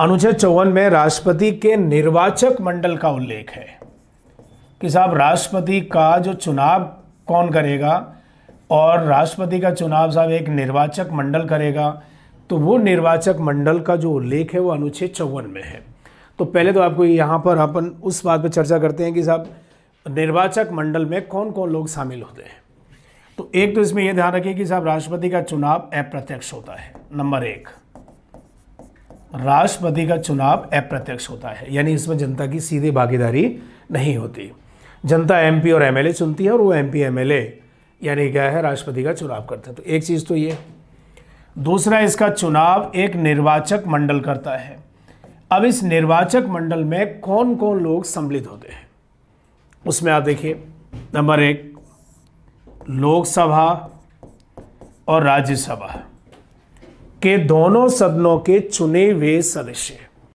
अनुच्छेद चौवन में राष्ट्रपति के निर्वाचक मंडल का उल्लेख है कि साहब राष्ट्रपति का जो चुनाव कौन करेगा और राष्ट्रपति का चुनाव साहब एक निर्वाचक मंडल करेगा तो वो निर्वाचक मंडल का जो उल्लेख है वो अनुच्छेद चौवन में है तो पहले तो आपको यहाँ पर अपन उस बात पर चर्चा करते हैं कि साहब निर्वाचक मंडल में कौन कौन लोग शामिल होते हैं तो एक तो इसमें यह ध्यान रखिए कि साहब राष्ट्रपति का चुनाव अप्रत्यक्ष होता है नंबर एक राष्ट्रपति का चुनाव अप्रत्यक्ष होता है यानी इसमें जनता की सीधे भागीदारी नहीं होती जनता एमपी और एमएलए चुनती है और वो एमपी एमएलए यानी क्या है राष्ट्रपति का चुनाव करते हैं तो एक चीज़ तो ये दूसरा इसका चुनाव एक निर्वाचक मंडल करता है अब इस निर्वाचक मंडल में कौन कौन लोग सम्मिलित होते हैं उसमें आप देखिए नंबर एक लोकसभा और राज्यसभा के दोनों सदनों के चुने हुए सदस्य